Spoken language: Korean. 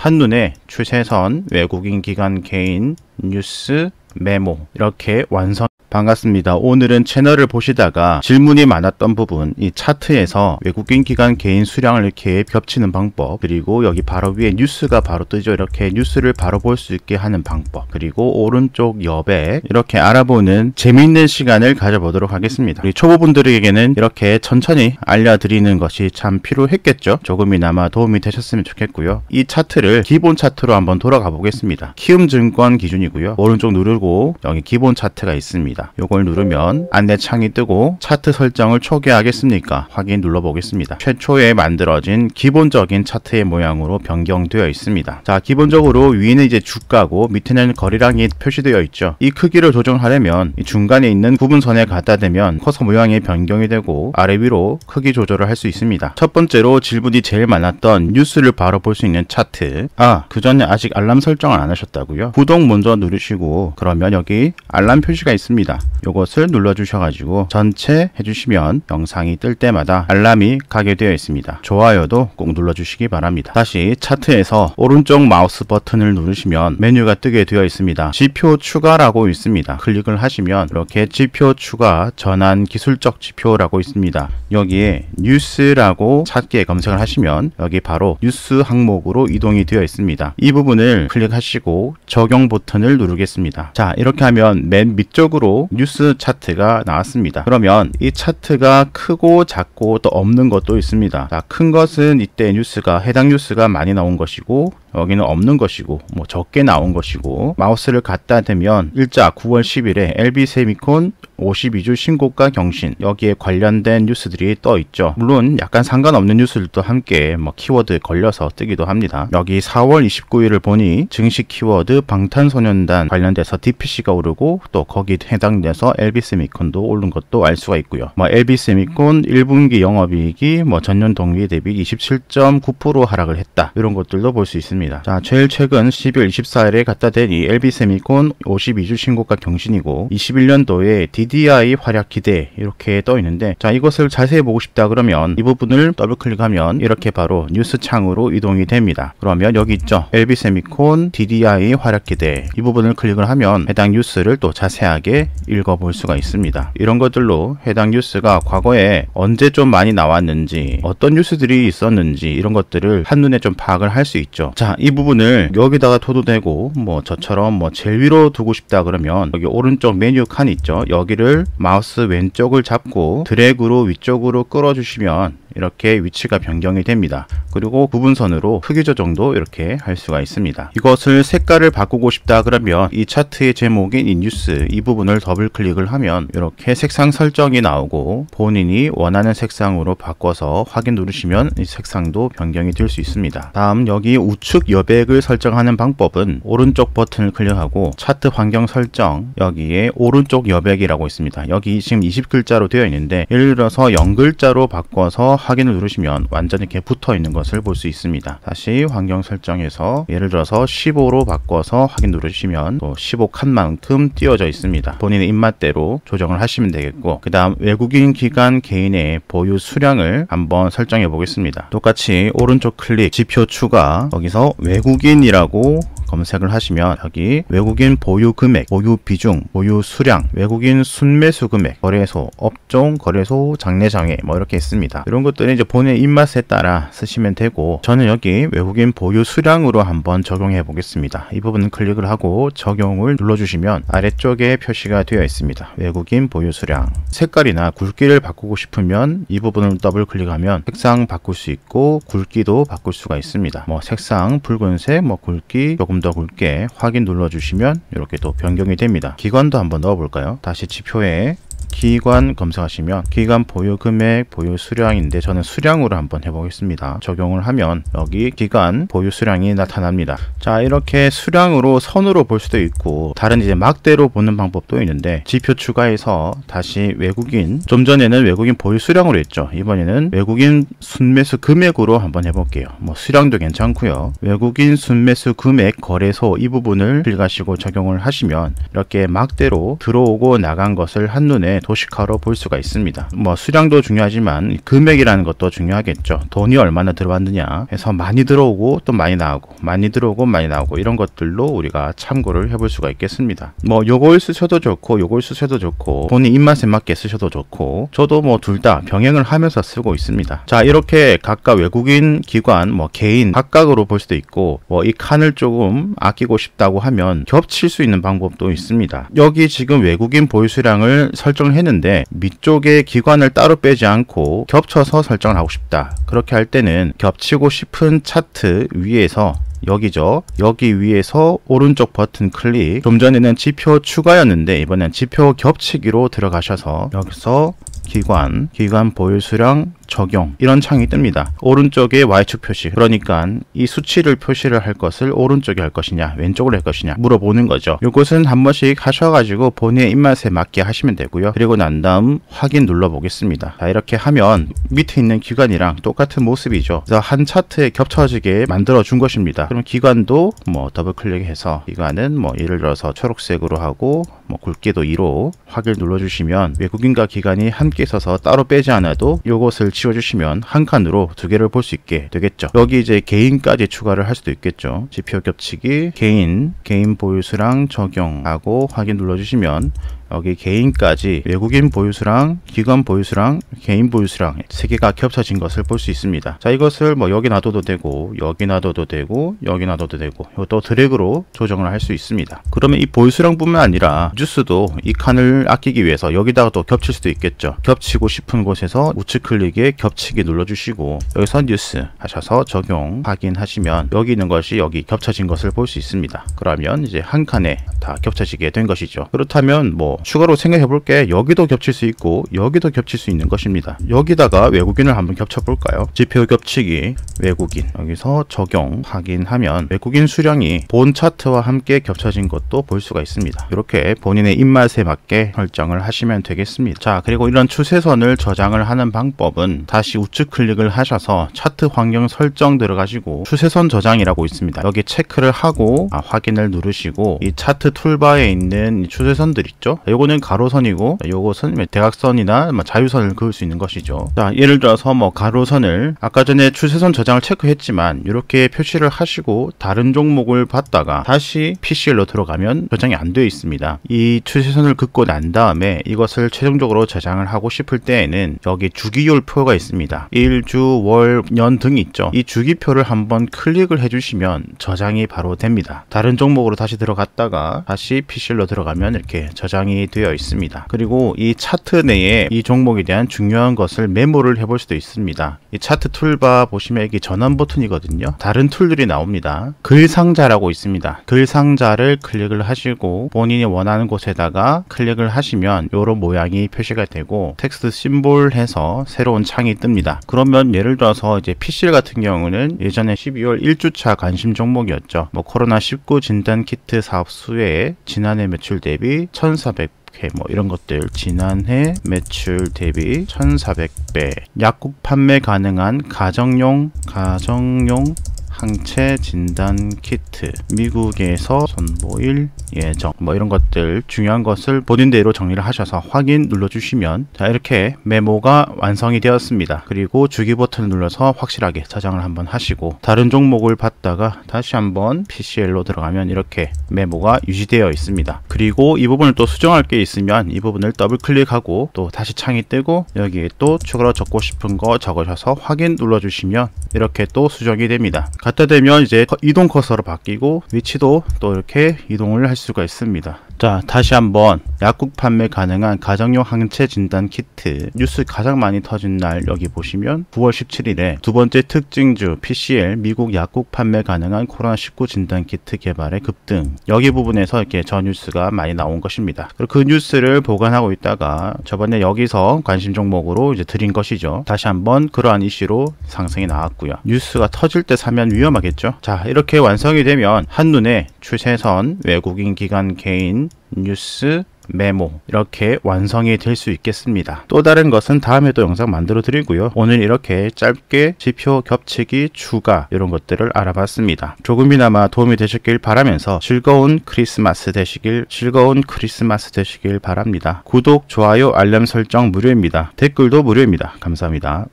한눈에 추세선 외국인 기관 개인 뉴스, 메모 이렇게 완성 반갑습니다. 오늘은 채널을 보시다가 질문이 많았던 부분 이 차트에서 외국인 기관 개인 수량을 이렇게 겹치는 방법 그리고 여기 바로 위에 뉴스가 바로 뜨죠. 이렇게 뉴스를 바로 볼 수 있게 하는 방법 그리고 오른쪽 여백, 이렇게 알아보는 재미있는 시간을 가져보도록 하겠습니다. 우리 초보분들에게는 이렇게 천천히 알려드리는 것이 참 필요했겠죠. 조금이나마 도움이 되셨으면 좋겠고요. 이 차트를 기본 차트로 한번 돌아가 보겠습니다. 키움증권 기준이고 버튼이고요. 오른쪽 누르고 여기 기본 차트가 있습니다. 요걸 누르면 안내창이 뜨고 차트 설정을 초기하겠습니까 확인 눌러보겠습니다. 최초에 만들어진 기본적인 차트의 모양으로 변경되어 있습니다. 자 기본적으로 위에는 이제 주가고 밑에는 거리랑이 표시되어 있죠. 이 크기를 조정하려면 중간에 있는 구분선에 갖다 대면 커서 모양이 변경이 되고 아래 위로 크기 조절을 할 수 있습니다. 첫 번째로 질문이 제일 많았던 뉴스를 바로 볼 수 있는 차트 아 그전에 아직 알람 설정을 안 하셨다고요? 구독 먼저 먼저 누르시고 그러면 여기 알람 표시가 있습니다. 이것을 눌러주셔가지고 전체 해주시면 영상이 뜰 때마다 알람이 가게 되어 있습니다. 좋아요도 꼭 눌러주시기 바랍니다. 다시 차트에서 오른쪽 마우스 버튼을 누르시면 메뉴가 뜨게 되어 있습니다. 지표 추가라고 있습니다. 클릭을 하시면 이렇게 지표 추가 전환 기술적 지표라고 있습니다. 여기에 뉴스라고 찾기에 검색을 하시면 여기 바로 뉴스 항목으로 이동이 되어 있습니다. 이 부분을 클릭하시고 적용 버튼 버튼을 누르겠습니다. 자 이렇게 하면 맨 밑쪽으로 뉴스 차트가 나왔습니다. 그러면 이 차트가 크고 작고 또 없는 것도 있습니다. 자, 큰 것은 이때 뉴스가 해당 뉴스가 많이 나온 것이고 여기는 없는 것이고 뭐 적게 나온 것이고 마우스를 갖다 대면 일자 9월 10일에 LB 세미콘 52주 신고가 경신 여기에 관련된 뉴스들이 떠 있죠. 물론 약간 상관없는 뉴스들도 함께 뭐 키워드에 걸려서 뜨기도 합니다. 여기 4월 29일을 보니 증시 키워드 방탄소년단 관련돼서 DPC가 오르고 또 거기 해당돼서 엘비스미콘도 오른 것도 알 수가 있고요. 뭐 엘비스미콘 1분기 영업이익이 뭐 전년 동기 대비 27.9% 하락을 했다 이런 것들도 볼 수 있습니다. 있습니다. 자, 제일 최근 12월 24일에 갖다 댄이 LB 세미콘 52주 신고가 경신이고 21년도에 DDI 활약 기대 이렇게 떠 있는데 자, 이것을 자세히 보고 싶다 그러면 이 부분을 더블 클릭하면 이렇게 바로 뉴스 창으로 이동이 됩니다. 그러면 여기 있죠. LB 세미콘 DDI 활약 기대 이 부분을 클릭을 하면 해당 뉴스를 또 자세하게 읽어볼 수가 있습니다. 이런 것들로 해당 뉴스가 과거에 언제 좀 많이 나왔는지 어떤 뉴스들이 있었는지 이런 것들을 한눈에 좀 파악을 할 수 있죠. 자, 이 부분을 여기다가 토도되고 뭐 저처럼 뭐 제일 위로 두고 싶다 그러면 여기 오른쪽 메뉴 칸 있죠. 여기를 마우스 왼쪽을 잡고 드래그로 위쪽으로 끌어주시면 이렇게 위치가 변경이 됩니다. 그리고 부분선으로 크기 조정도 이렇게 할 수가 있습니다. 이것을 색깔을 바꾸고 싶다 그러면 이 차트의 제목인 이 뉴스 이 부분을 더블 클릭을 하면 이렇게 색상 설정이 나오고 본인이 원하는 색상으로 바꿔서 확인 누르시면 이 색상도 변경이 될 수 있습니다. 다음 여기 우측 여백을 설정하는 방법은 오른쪽 버튼을 클릭하고 차트 환경 설정 여기에 오른쪽 여백이라고 있습니다. 여기 지금 20글자로 되어 있는데 예를 들어서 0글자로 바꿔서 확인을 누르시면 완전히 이렇게 붙어 있는 것을 볼 수 있습니다 다시 환경 설정에서 예를 들어서 15로 바꿔서 확인 누르시면 15칸만큼 띄어져 있습니다 본인의 입맛대로 조정을 하시면 되겠고 그 다음 외국인 기간 개인의 보유 수량을 한번 설정해 보겠습니다 똑같이 오른쪽 클릭 지표 추가 거기서 외국인이라고 검색을 하시면 여기 외국인 보유 금액, 보유 비중, 보유 수량, 외국인 순매수 금액, 거래소, 업종, 거래소, 장례장애 뭐 이렇게 있습니다. 이런 것들은 이제 본인 입맛에 따라 쓰시면 되고 저는 여기 외국인 보유 수량으로 한번 적용해 보겠습니다. 이 부분 클릭을 하고 적용을 눌러주시면 아래쪽에 표시가 되어 있습니다. 외국인 보유 수량 색깔이나 굵기를 바꾸고 싶으면 이 부분을 더블 클릭하면 색상 바꿀 수 있고 굵기도 바꿀 수가 있습니다. 뭐 색상 붉은색, 뭐 굵기 조금 좀더 굵게 확인 눌러주시면 이렇게 또 변경이 됩니다. 기관도 한번 넣어볼까요? 다시 지표에 기관 검색하시면 기관 보유 금액, 보유 수량인데 저는 수량으로 한번 해보겠습니다. 적용을 하면 여기 기관 보유 수량이 나타납니다. 자 이렇게 수량으로 선으로 볼 수도 있고 다른 이제 막대로 보는 방법도 있는데 지표 추가해서 다시 외국인 좀 전에는 외국인 보유 수량으로 했죠. 이번에는 외국인 순매수 금액으로 한번 해볼게요. 뭐 수량도 괜찮고요. 외국인 순매수 금액 거래소 이 부분을 클릭하시고 적용을 하시면 이렇게 막대로 들어오고 나간 것을 한눈에 네, 도시카로 볼 수가 있습니다. 뭐 수량도 중요하지만 금액이라는 것도 중요하겠죠. 돈이 얼마나 들어왔느냐 해서 많이 들어오고 또 많이 나오고 많이 들어오고 많이 나오고 이런 것들로 우리가 참고를 해볼 수가 있겠습니다. 뭐 요걸 쓰셔도 좋고 요걸 쓰셔도 좋고 본인 입맛에 맞게 쓰셔도 좋고 저도 뭐 둘 다 병행을 하면서 쓰고 있습니다. 자 이렇게 각각 외국인 기관 뭐 개인 각각으로 볼 수도 있고 뭐 이 칸을 조금 아끼고 싶다고 하면 겹칠 수 있는 방법도 있습니다. 여기 지금 외국인 보유수량을 설정 설정을 했는데 밑쪽에 기관을 따로 빼지 않고 겹쳐서 설정을 하고 싶다. 그렇게 할 때는 겹치고 싶은 차트 위에서 여기죠. 여기 위에서 오른쪽 버튼 클릭 좀 전에는 지표 추가였는데 이번엔 지표 겹치기로 들어가셔서 여기서 기관, 기관 보유수량, 적용 이런 창이 뜹니다. 오른쪽에 Y축 표시 그러니까 이 수치를 표시를 할 것을 오른쪽에 할 것이냐 왼쪽으로 할 것이냐 물어보는 거죠. 이것은 한 번씩 하셔가지고 본인의 입맛에 맞게 하시면 되고요. 그리고 난 다음 확인 눌러보겠습니다. 자, 이렇게 하면 밑에 있는 기관이랑 똑같은 모습이죠. 그래서 한 차트에 겹쳐지게 만들어 준 것입니다. 그럼 기관도 뭐 더블 클릭해서 기관은 뭐 예를 들어서 초록색으로 하고 뭐 굵기도 2로 확인 눌러주시면 외국인과 기관이 함께 있어서 따로 빼지 않아도 이것을 치워주시면 한 칸으로 두 개를 볼 수 있게 되겠죠. 여기 이제 개인까지 추가를 할 수도 있겠죠. 지표 겹치기 개인, 개인 보유수랑 적용하고 확인 눌러주시면 여기 개인까지 외국인 보유수랑 기관 보유수랑 개인 보유수랑 세 개가 겹쳐진 것을 볼 수 있습니다. 자 이것을 뭐 여기 놔둬도 되고 여기 놔둬도 되고 여기 놔둬도 되고 이것도 드래그로 조정을 할 수 있습니다. 그러면 이 보유수랑 뿐만 아니라 뉴스도 이 칸을 아끼기 위해서 여기다가 또 겹칠 수도 있겠죠. 겹치고 싶은 곳에서 우측 클릭에 겹치기 눌러주시고 여기서 뉴스 하셔서 적용 확인하시면 여기 있는 것이 여기 겹쳐진 것을 볼 수 있습니다. 그러면 이제 한 칸에 다 겹쳐지게 된 것이죠. 그렇다면 뭐 추가로 생각해볼 게 여기도 겹칠 수 있고 여기도 겹칠 수 있는 것입니다. 여기다가 외국인을 한번 겹쳐볼까요? 지표 겹치기 외국인 여기서 적용 확인하면 외국인 수량이 본 차트와 함께 겹쳐진 것도 볼 수가 있습니다. 이렇게 본인의 입맛에 맞게 설정을 하시면 되겠습니다. 자 그리고 이런 추세선을 저장을 하는 방법은 다시 우측 클릭을 하셔서 차트 환경 설정 들어가시고 추세선 저장이라고 있습니다. 여기 체크를 하고 아, 확인을 누르시고 이 차트 툴바에 있는 추세선들 있죠 요거는 가로선이고 요것은 대각선이나 뭐 자유선을 그을 수 있는 것이죠 자 예를 들어서 뭐 가로선을 아까 전에 추세선 저장을 체크했지만 이렇게 표시를 하시고 다른 종목을 봤다가 다시 PCL로 들어가면 저장이 안 되어 있습니다 이 추세선을 긋고 난 다음에 이것을 최종적으로 저장을 하고 싶을 때에는 여기 주기율표가 있습니다 일주 월, 년 등이 있죠 이 주기표를 한번 클릭을 해주시면 저장이 바로 됩니다 다른 종목으로 다시 들어갔다가 다시 PC로 들어가면 이렇게 저장이 되어 있습니다. 그리고 이 차트 내에 이 종목에 대한 중요한 것을 메모를 해볼 수도 있습니다. 이 차트 툴바 보시면 여기 전원 버튼이거든요. 다른 툴들이 나옵니다. 글 상자라고 있습니다. 글 상자를 클릭을 하시고 본인이 원하는 곳에다가 클릭을 하시면 이런 모양이 표시가 되고 텍스트 심볼 해서 새로운 창이 뜹니다. 그러면 예를 들어서 이제 p c 같은 경우는 예전에 12월 1주차 관심 종목이었죠. 뭐 코로나19 진단 키트 사업 수혜 회 지난해 매출 대비 1400뭐 이런 것들 지난해 매출 대비 1400배 약국 판매 가능한 가정용 가정용 항체 진단 키트 미국에서 선보일 예정 뭐 이런 것들 중요한 것을 본인대로 정리를 하셔서 확인 눌러주시면 자 이렇게 메모가 완성이 되었습니다 그리고 주기 버튼을 눌러서 확실하게 저장을 한번 하시고 다른 종목을 봤다가 다시 한번 PCL로 들어가면 이렇게 메모가 유지되어 있습니다 그리고 이 부분을 또 수정할 게 있으면 이 부분을 더블 클릭하고 또 다시 창이 뜨고 여기에 또 추가로 적고 싶은 거 적으셔서 확인 눌러주시면 이렇게 또 수정이 됩니다 갖다 대면 이제 이동 커서로 바뀌고 위치도 또 이렇게 이동을 할 수가 있습니다. 자 다시 한번 약국 판매 가능한 가정용 항체 진단 키트 뉴스 가장 많이 터진 날 여기 보시면 9월 17일에 두 번째 특징주 PCL 미국 약국 판매 가능한 코로나19 진단 키트 개발의 급등 여기 부분에서 이렇게 저 뉴스가 많이 나온 것입니다 그리고 그 뉴스를 보관하고 있다가 저번에 여기서 관심 종목으로 이제 드린 것이죠 다시 한번 그러한 이슈로 상승이 나왔고요 뉴스가 터질 때 사면 위험하겠죠 자 이렇게 완성이 되면 한눈에 추세선 외국인 기관 개인 뉴스, 메모 이렇게 완성이 될 수 있겠습니다. 또 다른 것은 다음에도 영상 만들어 드리고요. 오늘 이렇게 짧게 지표 겹치기 추가 이런 것들을 알아봤습니다. 조금이나마 도움이 되셨길 바라면서 즐거운 크리스마스 되시길 즐거운 크리스마스 되시길 바랍니다. 구독, 좋아요, 알람 설정 무료입니다. 댓글도 무료입니다. 감사합니다.